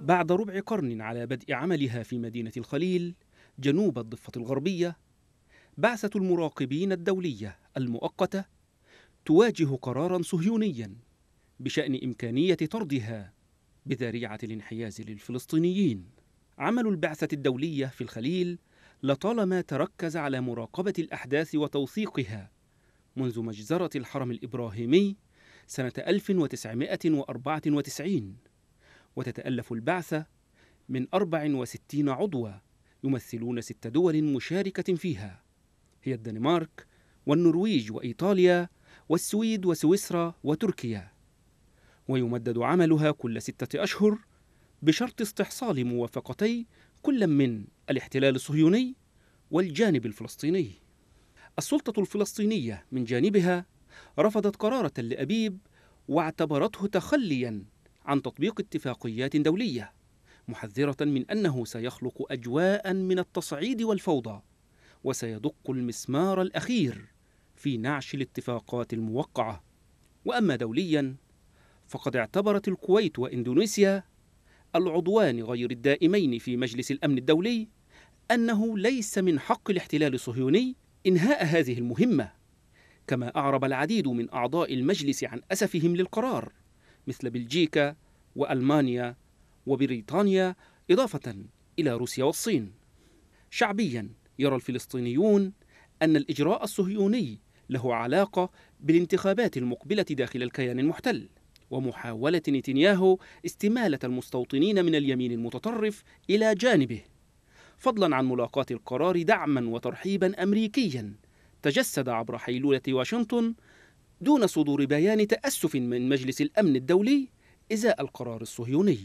بعد ربع قرن على بدء عملها في مدينة الخليل جنوب الضفة الغربية بعثة المراقبين الدولية المؤقتة تواجه قرارا صهيونيا بشأن إمكانية طردها بذريعة الانحياز للفلسطينيين عمل البعثة الدولية في الخليل لطالما تركز على مراقبة الأحداث وتوثيقها منذ مجزرة الحرم الإبراهيمي سنة 1994 وتتألف البعثة من 64 عضوا يمثلون ست دول مشاركة فيها هي الدنمارك والنرويج وإيطاليا والسويد وسويسرا وتركيا ويمدد عملها كل ستة أشهر بشرط استحصال موافقتي كل من الاحتلال الصهيوني والجانب الفلسطيني السلطة الفلسطينية من جانبها رفضت قرار تل أبيب واعتبرته تخليا عن تطبيق اتفاقيات دولية محذرة من أنه سيخلق أجواء من التصعيد والفوضى وسيدق المسمار الأخير في نعش الاتفاقات الموقعة وأما دوليا فقد اعتبرت الكويت وإندونيسيا العضوان غير الدائمين في مجلس الأمن الدولي أنه ليس من حق الاحتلال الصهيوني إنهاء هذه المهمة كما أعرب العديد من أعضاء المجلس عن أسفهم للقرار مثل بلجيكا والمانيا وبريطانيا اضافه الى روسيا والصين. شعبيا يرى الفلسطينيون ان الاجراء الصهيوني له علاقه بالانتخابات المقبله داخل الكيان المحتل ومحاوله نتنياهو استماله المستوطنين من اليمين المتطرف الى جانبه فضلا عن ملاقاه القرار دعما وترحيبا امريكيا تجسد عبر حيلوله واشنطن دون صدور بيان تأسف من مجلس الأمن الدولي إزاء القرار الصهيوني